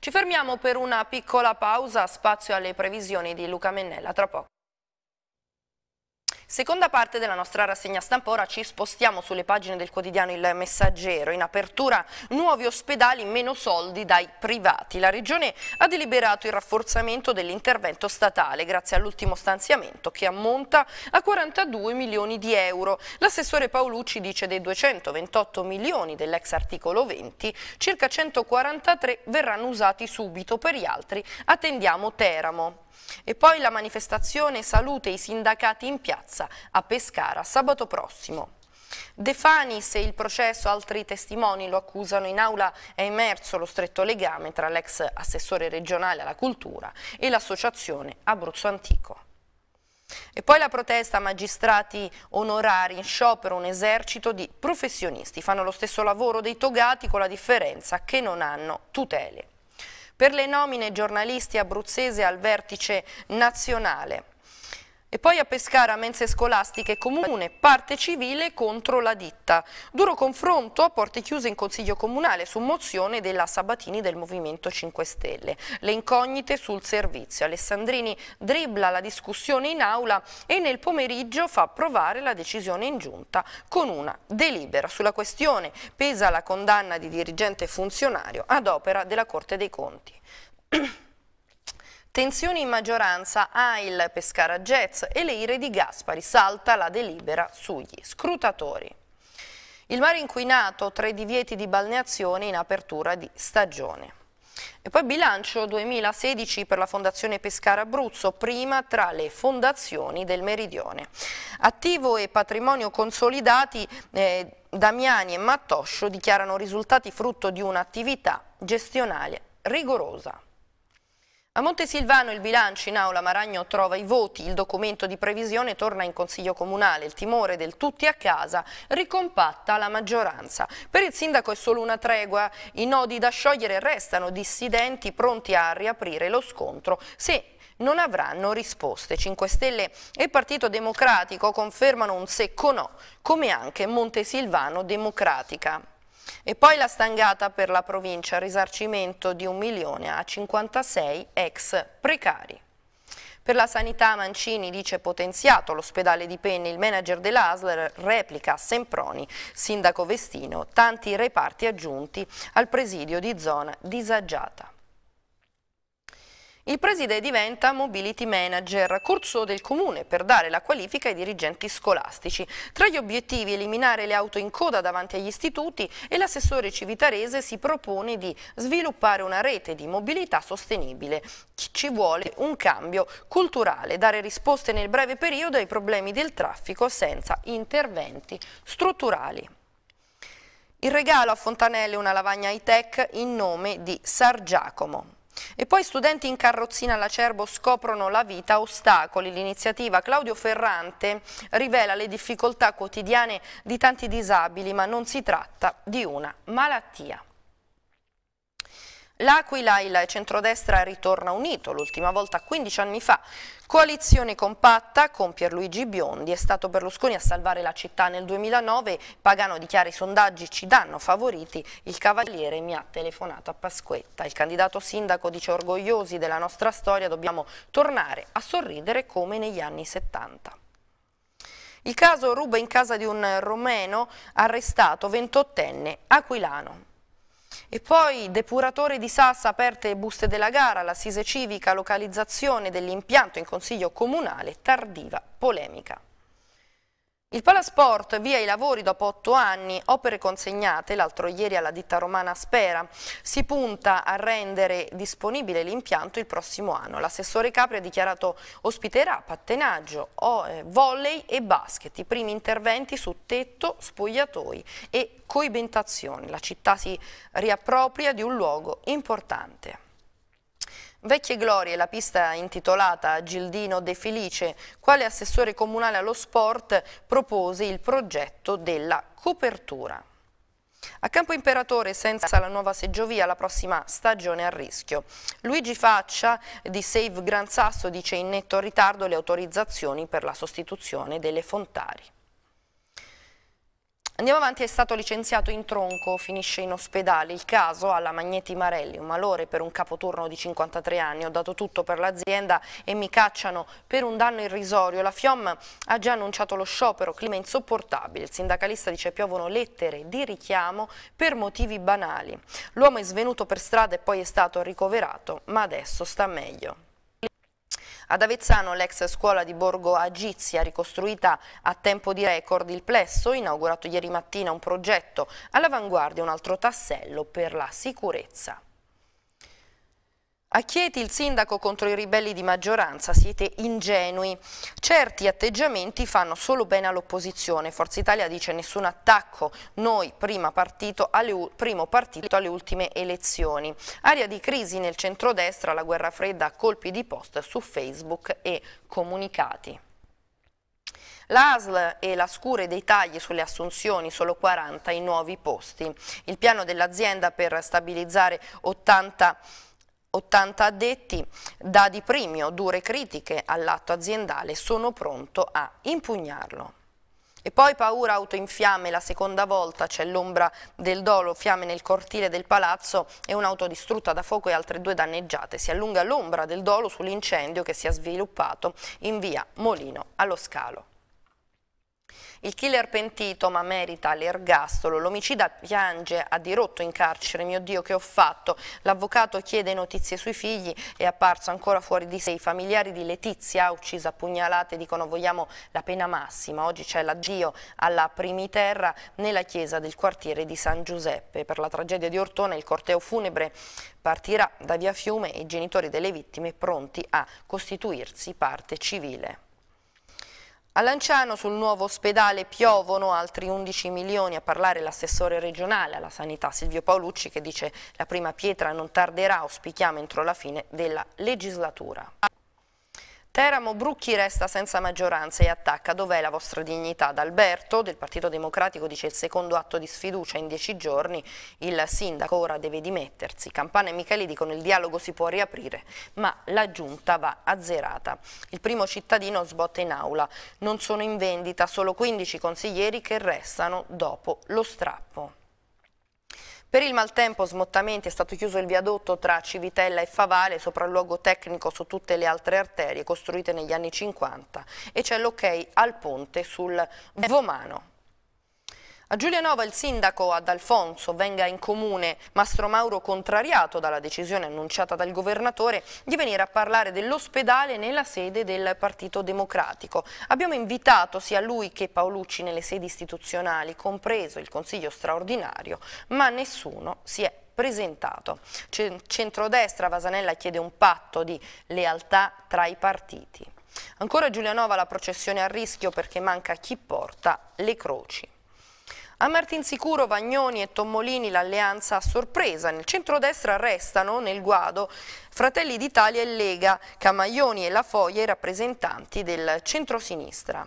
Ci fermiamo per una piccola pausa, spazio alle previsioni di Luca Mennella, tra poco. Seconda parte della nostra rassegna stampa, ora ci spostiamo sulle pagine del quotidiano Il Messaggero. In apertura nuovi ospedali, meno soldi dai privati. La Regione ha deliberato il rafforzamento dell'intervento statale grazie all'ultimo stanziamento che ammonta a 42 milioni di euro. L'assessore Paolucci dice dei 228 milioni dell'ex articolo 20, circa 143 verranno usati subito, per gli altri attendiamo Teramo. E poi la manifestazione Salute i sindacati in piazza a Pescara sabato prossimo. De Fani, se il processo altri testimoni lo accusano in aula, è emerso lo stretto legame tra l'ex assessore regionale alla cultura e l'associazione Abruzzo Antico. E poi la protesta magistrati onorari in sciopero, un esercito di professionisti fanno lo stesso lavoro dei togati con la differenza che non hanno tutele per le nomine giornalisti abruzzese al vertice nazionale. E poi a Pescara mense scolastiche comune, parte civile contro la ditta. Duro confronto a porte chiuse in Consiglio Comunale su mozione della Sabatini del Movimento 5 Stelle. Le incognite sul servizio. Alessandrini dribbla la discussione in aula e nel pomeriggio fa approvare la decisione in giunta con una delibera. Sulla questione pesa la condanna di dirigente funzionario ad opera della Corte dei Conti. (clears throat) Tensioni in maggioranza AIL, Pescara Jets e le ire di Gaspari. Salta la delibera sugli scrutatori. Il mare inquinato, tre divieti di balneazione in apertura di stagione. E poi bilancio 2016 per la Fondazione Pescara Abruzzo, prima tra le fondazioni del Meridione. Attivo e patrimonio consolidati, eh, Damiani e Mattoscio dichiarano risultati frutto di un'attività gestionale rigorosa. A Montesilvano il bilancio in aula Maragno trova i voti, il documento di previsione torna in consiglio comunale, il timore del tutti a casa ricompatta la maggioranza. Per il sindaco è solo una tregua, i nodi da sciogliere restano dissidenti pronti a riaprire lo scontro se non avranno risposte. 5 Stelle e Partito Democratico confermano un secco no, come anche Montesilvano Democratica. E poi la stangata per la provincia, risarcimento di un milione a 56 ex precari. Per la sanità Mancini dice potenziato l'ospedale di Penne, il manager dell'Asler replica Semproni, sindaco Vestino, tanti reparti aggiunti al presidio di zona disagiata. Il preside diventa Mobility Manager, corso del comune per dare la qualifica ai dirigenti scolastici. Tra gli obiettivi eliminare le auto in coda davanti agli istituti e l'assessore civitarese si propone di sviluppare una rete di mobilità sostenibile. Ci vuole un cambio culturale, dare risposte nel breve periodo ai problemi del traffico senza interventi strutturali. Il regalo a Fontanelle una lavagna high-tech in nome di Sar Giacomo. E poi studenti in carrozzina all'acerbo scoprono la vita a ostacoli. L'iniziativa Claudio Ferrante rivela le difficoltà quotidiane di tanti disabili, ma non si tratta di una malattia. L'Aquila, il centrodestra ritorna unito, l'ultima volta 15 anni fa. Coalizione compatta con Pierluigi Biondi. È stato Berlusconi a salvare la città nel 2009. Pagano dichiara i sondaggi ci danno favoriti. Il Cavaliere mi ha telefonato a Pasquetta. Il candidato sindaco dice orgogliosi della nostra storia dobbiamo tornare a sorridere come negli anni 70. Il caso ruba in casa di un romeno arrestato, 28enne, aquilano. E poi depuratore di Sassa, aperte le buste della gara, l'assise civica, localizzazione dell'impianto in consiglio comunale, tardiva polemica. Il Palasport via i lavori dopo otto anni, opere consegnate l'altro ieri alla ditta romana Spera. Si punta a rendere disponibile l'impianto il prossimo anno. L'assessore Capri ha dichiarato ospiterà pattenaggio, eh, volley e basket, i primi interventi su tetto, spogliatoi e coibentazione. La città si riappropria di un luogo importante. Vecchie Glorie, la pista intitolata a Gildino De Felice, quale assessore comunale allo sport propose il progetto della copertura. A Campo Imperatore, senza la nuova seggiovia, la prossima stagione a rischio. Luigi Faccia di Save Gran Sasso dice in netto ritardo le autorizzazioni per la sostituzione delle fontari. Andiamo avanti, è stato licenziato in tronco, finisce in ospedale. Il caso alla Magneti Marelli, un malore per un capoturno di 53 anni. Ho dato tutto per l'azienda e mi cacciano per un danno irrisorio. La FIOM ha già annunciato lo sciopero, clima insopportabile. Il sindacalista dice piovono lettere di richiamo per motivi banali. L'uomo è svenuto per strada e poi è stato ricoverato, ma adesso sta meglio. Ad Avezzano l'ex scuola di Borgo Agizia, ricostruita a tempo di record il plesso, inaugurato ieri mattina un progetto all'avanguardia, un altro tassello per la sicurezza. A Chieti il sindaco contro i ribelli di maggioranza siete ingenui. Certi atteggiamenti fanno solo bene all'opposizione. Forza Italia dice nessun attacco, noi partito alle, primo partito alle ultime elezioni. Aria di crisi nel centrodestra, la guerra fredda a colpi di post su Facebook e comunicati. L'ASL e la scure dei tagli sulle assunzioni, solo 40 i nuovi posti. Il piano dell'azienda per stabilizzare 80 80 addetti, dà di primio dure critiche all'atto aziendale, sono pronto a impugnarlo. E poi paura auto in fiamme, la seconda volta c'è l'ombra del dolo, fiamme nel cortile del palazzo e un'auto distrutta da fuoco e altre due danneggiate. Si allunga l'ombra del dolo sull'incendio che si è sviluppato in via Molino allo Scalo. Il killer pentito ma merita l'ergastolo. L'omicida piange a dirotto in carcere. Mio Dio che ho fatto. L'avvocato chiede notizie sui figli. È apparso ancora fuori di sé. I familiari di Letizia, uccisa a pugnalate, dicono vogliamo la pena massima. Oggi c'è l'addio alla primiterra nella chiesa del quartiere di San Giuseppe. Per la tragedia di Ortone il corteo funebre partirà da via Fiume e i genitori delle vittime pronti a costituirsi parte civile. A Lanciano sul nuovo ospedale piovono altri 11 milioni, a parlare l'assessore regionale alla sanità Silvio Paolucci che dice la prima pietra non tarderà, auspichiamo entro la fine della legislatura. Teramo Brucchi resta senza maggioranza e attacca dov'è la vostra dignità. Ad Alberto del Partito Democratico dice il secondo atto di sfiducia in dieci giorni, il sindaco ora deve dimettersi. Campana e Micheli dicono il dialogo si può riaprire, ma la giunta va azzerata. Il primo cittadino sbotta in aula, non sono in vendita solo 15 consiglieri che restano dopo lo strappo. Per il maltempo smottamenti è stato chiuso il viadotto tra Civitella e Favale, sopralluogo tecnico su tutte le altre arterie costruite negli anni 50 e c'è l'ok al ponte sul Vomano. A Giulianova il sindaco ad Alfonso venga in comune Mastro Mauro contrariato dalla decisione annunciata dal governatore di venire a parlare dell'ospedale nella sede del Partito Democratico. Abbiamo invitato sia lui che Paolucci nelle sedi istituzionali, compreso il Consiglio straordinario, ma nessuno si è presentato. Centrodestra Vasanella chiede un patto di lealtà tra i partiti. Ancora Giulianova la processione a rischio perché manca chi porta le croci. A Martinsicuro, Vagnoni e Tommolini l'alleanza a sorpresa. Nel centrodestra restano nel guado Fratelli d'Italia e Lega, Camaglioni e La Foglia i rappresentanti del centrosinistra.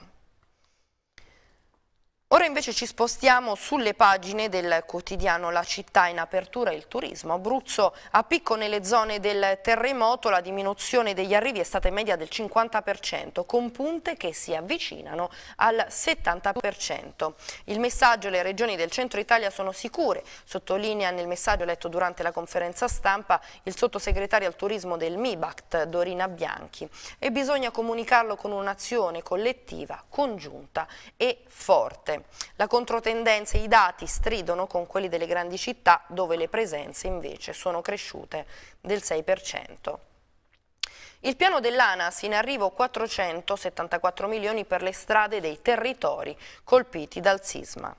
Ora invece ci spostiamo sulle pagine del quotidiano La città in apertura e il turismo. Abruzzo a picco nelle zone del terremoto, la diminuzione degli arrivi è stata in media del 50%, con punte che si avvicinano al 70%. Il messaggio le regioni del centro Italia sono sicure, sottolinea nel messaggio letto durante la conferenza stampa il sottosegretario al turismo del MIBACT, Dorina Bianchi, e bisogna comunicarlo con un'azione collettiva, congiunta e forte. La controtendenza, e i dati stridono con quelli delle grandi città dove le presenze invece sono cresciute del 6%. Il piano dell'ANAS in arrivo 474 milioni per le strade dei territori colpiti dal sisma.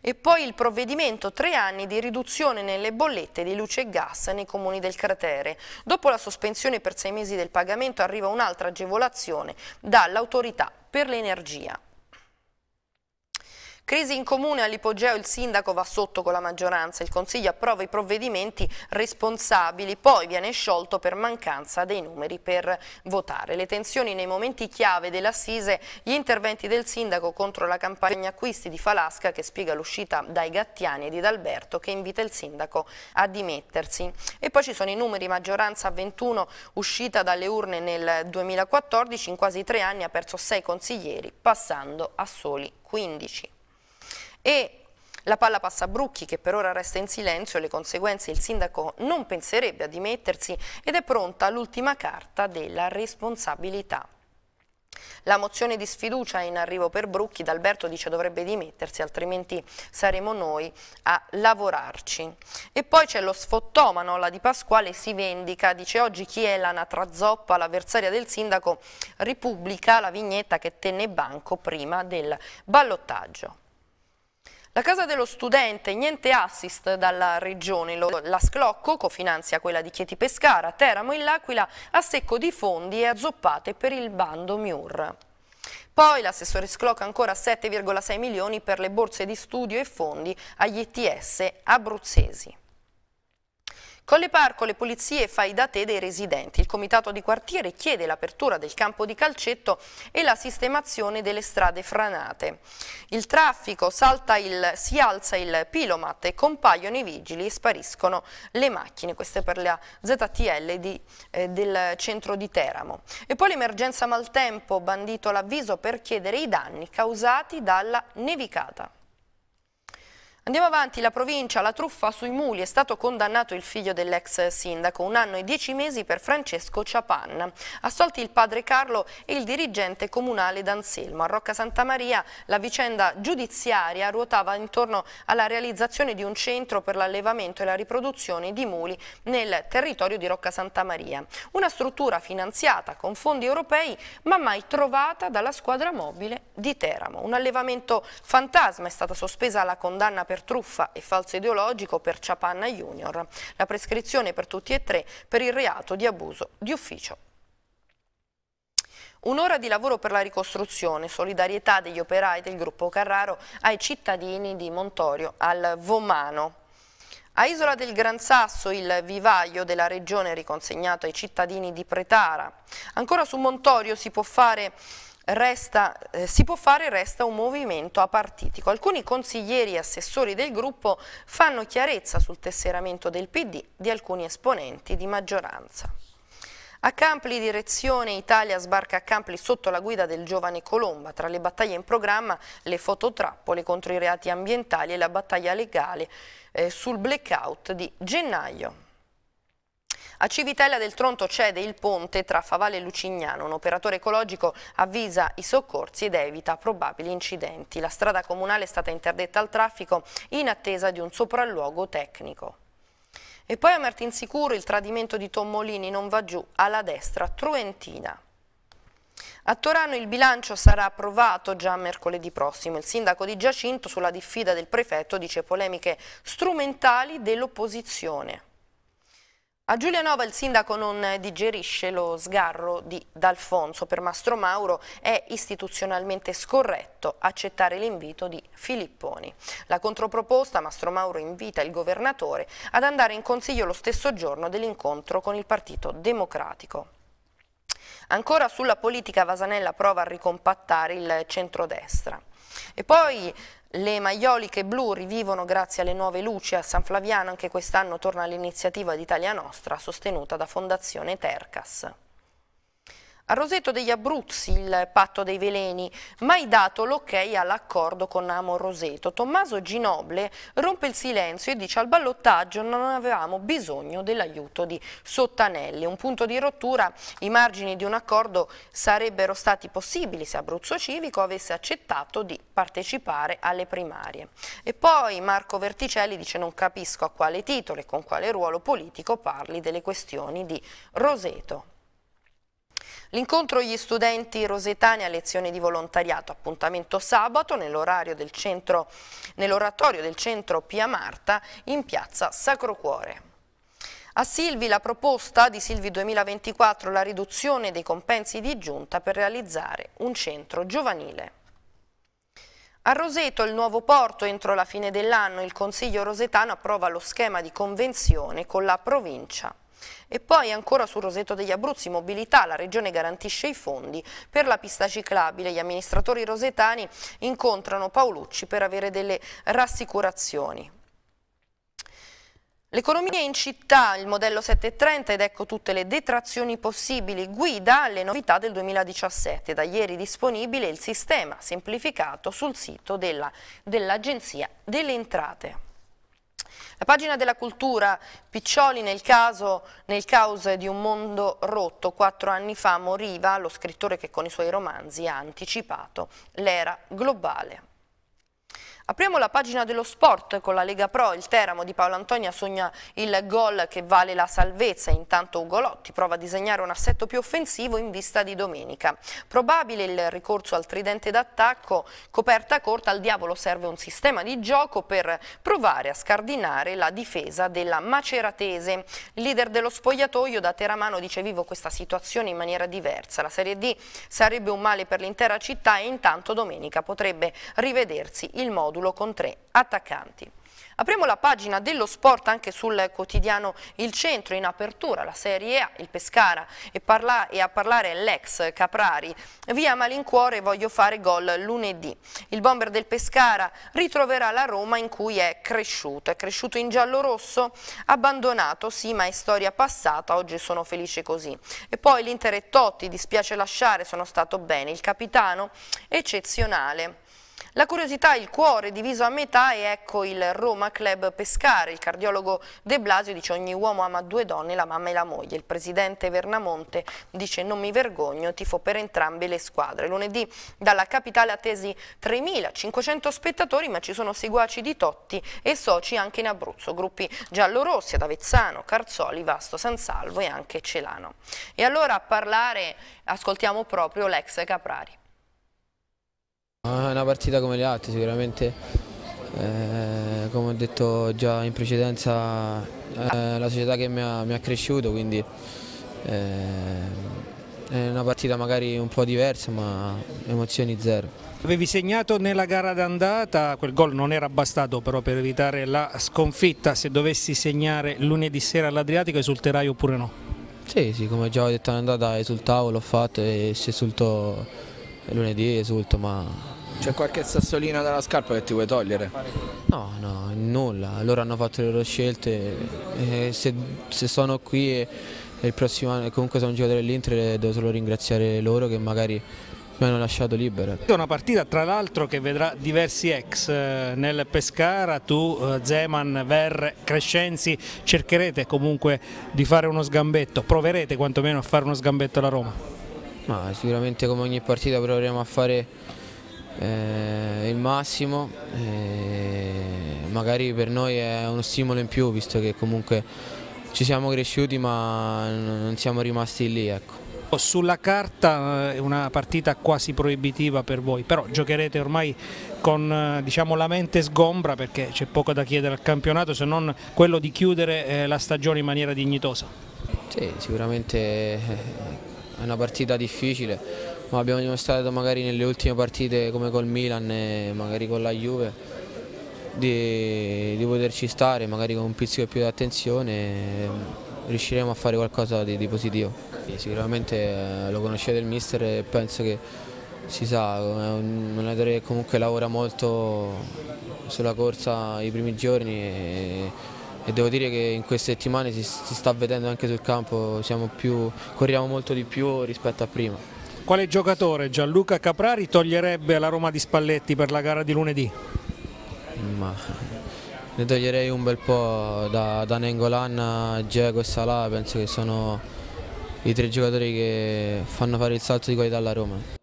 E poi il provvedimento tre anni di riduzione nelle bollette di luce e gas nei comuni del cratere. Dopo la sospensione per sei mesi del pagamento arriva un'altra agevolazione dall'autorità per l'energia. Crisi in comune all'ipogeo, il sindaco va sotto con la maggioranza, il consiglio approva i provvedimenti responsabili, poi viene sciolto per mancanza dei numeri per votare. Le tensioni nei momenti chiave dell'assise, gli interventi del sindaco contro la campagna acquisti di Falasca che spiega l'uscita dai Gattiani e di D'Alberto che invita il sindaco a dimettersi. E poi ci sono i numeri maggioranza 21 uscita dalle urne nel 2014, in quasi tre anni ha perso sei consiglieri passando a soli 15. E la palla passa a Brucchi che per ora resta in silenzio, le conseguenze il sindaco non penserebbe a dimettersi ed è pronta l'ultima carta della responsabilità. La mozione di sfiducia è in arrivo per Brucchi, D'Alberto dice dovrebbe dimettersi altrimenti saremo noi a lavorarci. E poi c'è lo sfottomano, la di Pasquale si vendica, dice oggi chi è l'anatra zoppa, l'avversaria del sindaco, ripubblica la vignetta che tenne banco prima del ballottaggio. La Casa dello Studente, niente assist dalla Regione, la Sclocco cofinanzia quella di Chieti Pescara, Teramo e L'Aquila a secco di fondi e azzoppate per il bando Miur. Poi l'assessore scloca ancora 7,6 milioni per le borse di studio e fondi agli ITS abruzzesi. Con le Parco le pulizie fai da te dei residenti. Il comitato di quartiere chiede l'apertura del campo di calcetto e la sistemazione delle strade franate. Il traffico salta il, si alza il pilomat compaiono i vigili e spariscono le macchine. Questo è per la ZTL di, eh, del centro di Teramo. E poi l'emergenza maltempo, bandito l'avviso per chiedere i danni causati dalla nevicata. Andiamo avanti, la provincia, la truffa sui muli, è stato condannato il figlio dell'ex sindaco, un anno e dieci mesi per Francesco Ciapanna. Assolti il padre Carlo e il dirigente comunale d'Anselmo. A Rocca Santa Maria la vicenda giudiziaria ruotava intorno alla realizzazione di un centro per l'allevamento e la riproduzione di muli nel territorio di Rocca Santa Maria. Una struttura finanziata con fondi europei ma mai trovata dalla squadra mobile di Teramo. Un allevamento fantasma è stata sospesa la condanna per per truffa e falso ideologico per Ciapanna Junior. La prescrizione per tutti e tre per il reato di abuso di ufficio. Un'ora di lavoro per la ricostruzione, solidarietà degli operai del gruppo Carraro ai cittadini di Montorio al Vomano. A Isola del Gran Sasso il vivaio della regione è riconsegnato ai cittadini di Pretara. Ancora su Montorio si può fare Resta, eh, si può fare resta un movimento apartitico. Alcuni consiglieri e assessori del gruppo fanno chiarezza sul tesseramento del PD di alcuni esponenti di maggioranza. A Campli, direzione Italia sbarca a Campli sotto la guida del giovane Colomba. Tra le battaglie in programma, le fototrappole contro i reati ambientali e la battaglia legale eh, sul blackout di gennaio. A Civitella del Tronto cede il ponte tra Favale e Lucignano. Un operatore ecologico avvisa i soccorsi ed evita probabili incidenti. La strada comunale è stata interdetta al traffico in attesa di un sopralluogo tecnico. E poi a Martinsicuro il tradimento di Tommolini non va giù, alla destra, Truentina. A Torano il bilancio sarà approvato già mercoledì prossimo. Il sindaco di Giacinto sulla diffida del prefetto dice polemiche strumentali dell'opposizione. A Giulianova il sindaco non digerisce lo sgarro di D'Alfonso. Per Mastro Mauro è istituzionalmente scorretto accettare l'invito di Filipponi. La controproposta Mastro Mauro invita il governatore ad andare in consiglio lo stesso giorno dell'incontro con il Partito Democratico. Ancora sulla politica Vasanella prova a ricompattare il centrodestra. E poi le maioliche blu rivivono grazie alle nuove luci a San Flaviano, anche quest'anno torna l'iniziativa d'Italia Nostra sostenuta da Fondazione Tercas. A Roseto degli Abruzzi il patto dei veleni, mai dato l'ok all'accordo con Amo Roseto. Tommaso Ginoble rompe il silenzio e dice al ballottaggio non avevamo bisogno dell'aiuto di Sottanelli. Un punto di rottura, i margini di un accordo sarebbero stati possibili se Abruzzo Civico avesse accettato di partecipare alle primarie. E poi Marco Verticelli dice non capisco a quale titolo e con quale ruolo politico parli delle questioni di Roseto. L'incontro gli studenti rosetani a lezioni di volontariato, appuntamento sabato nell'oratorio del, nell del centro Pia Marta in piazza Sacro Cuore. A Silvi la proposta di Silvi 2024 la riduzione dei compensi di giunta per realizzare un centro giovanile. A Roseto, il nuovo porto, entro la fine dell'anno il Consiglio Rosetano approva lo schema di convenzione con la provincia. E poi ancora sul Roseto degli Abruzzi, mobilità, la regione garantisce i fondi per la pista ciclabile. Gli amministratori rosetani incontrano Paolucci per avere delle rassicurazioni. L'economia in città, il modello 730 ed ecco tutte le detrazioni possibili, guida alle novità del 2017. Da ieri disponibile il sistema semplificato sul sito dell'Agenzia dell delle Entrate. La pagina della cultura, Piccioli nel caso, nel caos di un mondo rotto, quattro anni fa moriva lo scrittore che con i suoi romanzi ha anticipato l'era globale. Apriamo la pagina dello sport con la Lega Pro, il Teramo di Paolo Antonia sogna il gol che vale la salvezza, intanto Ugolotti prova a disegnare un assetto più offensivo in vista di domenica. Probabile il ricorso al tridente d'attacco, coperta corta al diavolo serve un sistema di gioco per provare a scardinare la difesa della Maceratese. Il leader dello spogliatoio da Teramano dice vivo questa situazione in maniera diversa, la Serie D sarebbe un male per l'intera città e intanto domenica potrebbe rivedersi il modo modulo con tre attaccanti. Apriamo la pagina dello sport anche sul quotidiano Il Centro, in apertura la Serie A, il Pescara e, parla, e a parlare l'ex Caprari. Via Malincuore voglio fare gol lunedì. Il bomber del Pescara ritroverà la Roma in cui è cresciuto. È cresciuto in giallo-rosso, abbandonato, sì ma è storia passata, oggi sono felice così. E poi l'Inter e Totti, dispiace lasciare, sono stato bene. Il capitano eccezionale. La curiosità, il cuore diviso a metà e ecco il Roma Club Pescare. Il cardiologo De Blasio dice ogni uomo ama due donne, la mamma e la moglie. Il presidente Vernamonte dice non mi vergogno, tifo per entrambe le squadre. Lunedì dalla capitale attesi 3.500 spettatori ma ci sono seguaci di Totti e soci anche in Abruzzo. Gruppi giallorossi ad Avezzano, Carzoli, Vasto, San Salvo e anche Celano. E allora a parlare ascoltiamo proprio l'ex Caprari. È ah, una partita come le altre sicuramente, eh, come ho detto già in precedenza è eh, la società che mi ha, mi ha cresciuto, quindi eh, è una partita magari un po' diversa ma emozioni zero. Avevi segnato nella gara d'andata, quel gol non era bastato però per evitare la sconfitta, se dovessi segnare lunedì sera all'Adriatico esulterai oppure no? Sì, sì, come già ho detto all'andata esultavo, l'ho fatto e si esultò lunedì esulto, ma... C'è qualche sassolina dalla scarpa che ti vuoi togliere? No, no, nulla. Loro hanno fatto le loro scelte e se, se sono qui e, e, il prossimo anno comunque sono un giocatore dell'Inter devo solo ringraziare loro che magari mi hanno lasciato libero. È una partita tra l'altro che vedrà diversi ex eh, nel Pescara, tu eh, Zeman, Ver, Crescenzi, cercherete comunque di fare uno sgambetto, proverete quantomeno a fare uno sgambetto alla Roma. Ma sicuramente come ogni partita proveremo a fare eh, il massimo, eh, magari per noi è uno stimolo in più visto che comunque ci siamo cresciuti ma non siamo rimasti lì. Ecco. Oh, sulla carta eh, è una partita quasi proibitiva per voi, però giocherete ormai con eh, diciamo, la mente sgombra perché c'è poco da chiedere al campionato se non quello di chiudere eh, la stagione in maniera dignitosa. Sì, sicuramente è una partita difficile, ma abbiamo dimostrato magari nelle ultime partite come col Milan e magari con la Juve di, di poterci stare, magari con un pizzico più di attenzione riusciremo a fare qualcosa di, di positivo. Sicuramente eh, lo conoscete il mister e penso che si sa, è un allenatore che comunque lavora molto sulla corsa i primi giorni e devo dire che in queste settimane si, si sta vedendo anche sul campo, più, corriamo molto di più rispetto a prima. Quale giocatore Gianluca Caprari toglierebbe la Roma di Spalletti per la gara di lunedì? Ma, ne toglierei un bel po' da, da Nengolan, Diego e Salà, penso che sono i tre giocatori che fanno fare il salto di qualità alla Roma.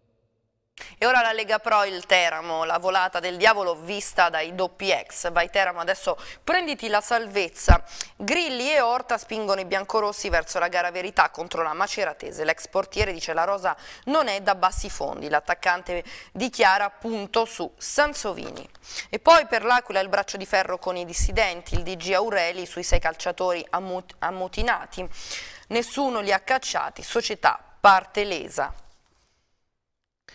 E ora la Lega Pro il Teramo, la volata del diavolo vista dai doppi ex. Vai Teramo adesso prenditi la salvezza. Grilli e Orta spingono i biancorossi verso la gara verità contro la Maceratese. L'ex portiere dice la rosa non è da bassi fondi. L'attaccante dichiara punto su Sansovini. E poi per l'Aquila il braccio di ferro con i dissidenti, il DG Aureli sui sei calciatori ammutinati. Nessuno li ha cacciati, società parte lesa.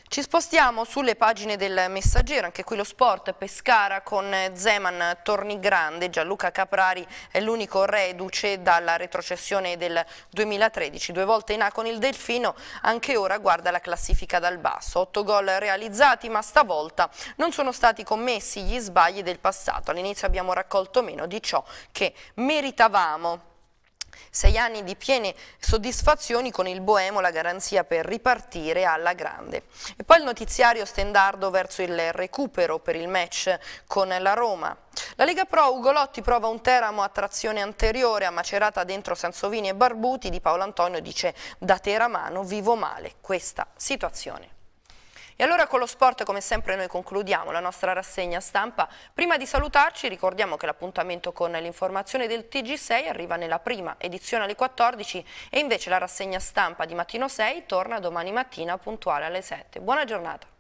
Ci spostiamo sulle pagine del Messaggero, anche qui lo sport, Pescara con Zeman Tornigrande, Gianluca Caprari è l'unico reduce dalla retrocessione del 2013, due volte in A con il Delfino, anche ora guarda la classifica dal basso, otto gol realizzati ma stavolta non sono stati commessi gli sbagli del passato, all'inizio abbiamo raccolto meno di ciò che meritavamo. Sei anni di piene soddisfazioni con il Boemo la garanzia per ripartire alla grande. E poi il notiziario stendardo verso il recupero per il match con la Roma. La Lega Pro Ugolotti prova un Teramo a trazione anteriore a Macerata dentro Sansovini e Barbuti di Paolo Antonio dice da Teramano vivo male questa situazione. E allora con lo sport come sempre noi concludiamo la nostra rassegna stampa. Prima di salutarci ricordiamo che l'appuntamento con l'informazione del TG6 arriva nella prima edizione alle 14 e invece la rassegna stampa di Mattino 6 torna domani mattina puntuale alle 7. Buona giornata.